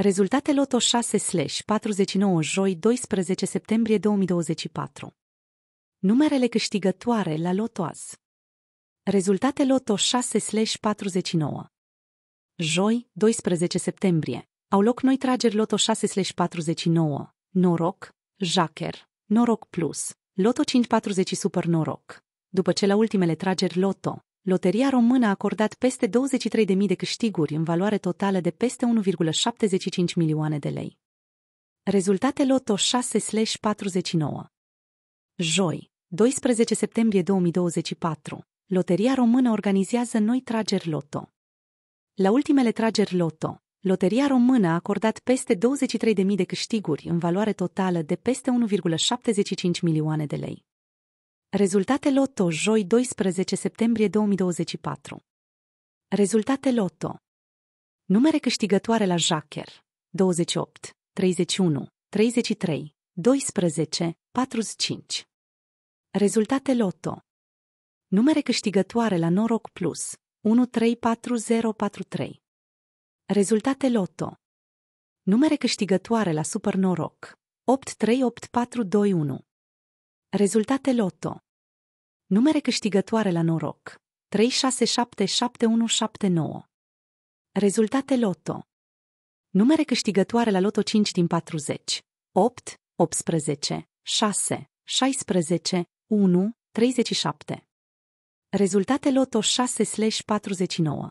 Rezultate Loto 6-49 joi 12 septembrie 2024 Numerele câștigătoare la Lotoaz Rezultate Loto 6-49 Joi, 12 septembrie, au loc noi trageri Loto 6-49, Noroc, Jacker, Noroc Plus, Loto 540 Super Noroc. După ce la ultimele trageri Loto Loteria Română a acordat peste 23.000 de câștiguri în valoare totală de peste 1,75 milioane de lei. Rezultate Loto 6-49 Joi, 12 septembrie 2024, Loteria Română organizează noi trageri Loto. La ultimele trageri Loto, Loteria Română a acordat peste 23.000 de câștiguri în valoare totală de peste 1,75 milioane de lei. Rezultate Loto, joi 12 septembrie 2024. Rezultate Loto. Numere câștigătoare la Jacker: 28, 31, 33, 12, 45. Rezultate Loto. Numere câștigătoare la Noroc Plus. 134043. Rezultate Loto. Numere câștigătoare la Super Noroc. 838421. Rezultate loto Numere câștigătoare la noroc 3677179 Rezultate loto Numere câștigătoare la loto 5 din 40 8, 18, 6, 16, 1, 37 Rezultate loto 6 49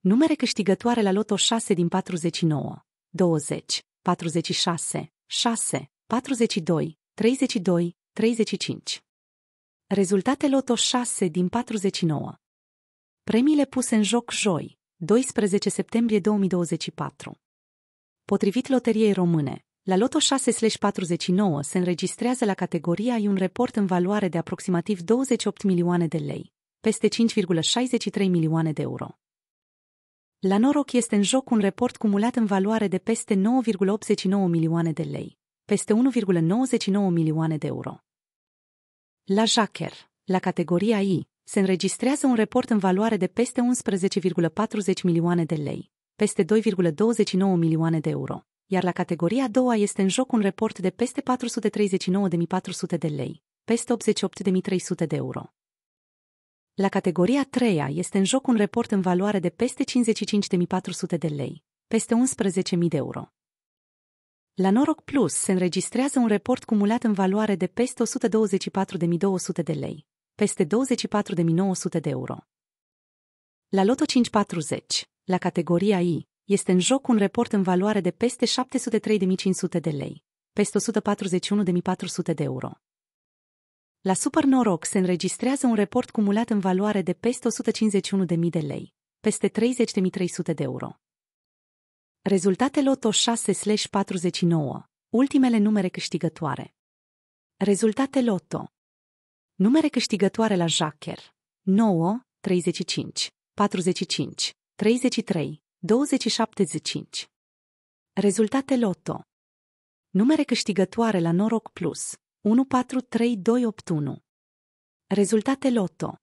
Numere câștigătoare la loto 6 din 49 20, 46, 6, 42, 32, 35. Rezultate Loto 6 din 49. Premiile puse în joc joi, 12 septembrie 2024. Potrivit Loteriei Române, la Loto 6-49 se înregistrează la categoria I un report în valoare de aproximativ 28 milioane de lei, peste 5,63 milioane de euro. La Noroc este în joc un report cumulat în valoare de peste 9,89 milioane de lei, peste 1,99 milioane de euro. La Jacker, la categoria I, se înregistrează un report în valoare de peste 11,40 milioane de lei, peste 2,29 milioane de euro, iar la categoria a doua este în joc un report de peste 439.400 de lei, peste 88.300 de euro. La categoria a treia este în joc un report în valoare de peste 55.400 de lei, peste 11.000 de euro, la Noroc Plus se înregistrează un report cumulat în valoare de peste 124.200 de lei, peste 24.900 de euro. La Loto 540, la categoria I, este în joc un report în valoare de peste 703.500 de lei, peste 141.400 de euro. La Super Noroc se înregistrează un report cumulat în valoare de peste 151.000 de lei, peste 30.300 de euro. Rezultate Loto 6-49. Ultimele numere câștigătoare. Rezultate Loto. Numere câștigătoare la Jacker. 9, 35, 45, 33, 5. Rezultate Loto. Numere câștigătoare la Noroc Plus. 143281. Rezultate Loto.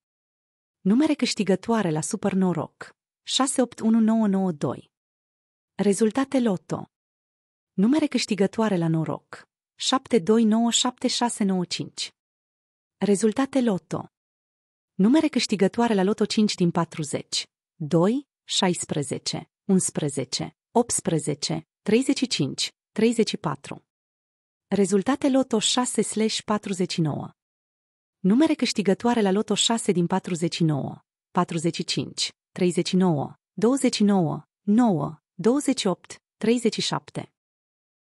Numere câștigătoare la Super Noroc. 681992. Rezultate loto. Numere câștigătoare la noroc 7297695 Rezultate loto. Numere câștigătoare la loto 5 din 40 2, 16, 11, 18, 35, 34 Rezultate loto 6 49 Numere câștigătoare la loto 6 din 49 45, 39, 29, 9 28. 37.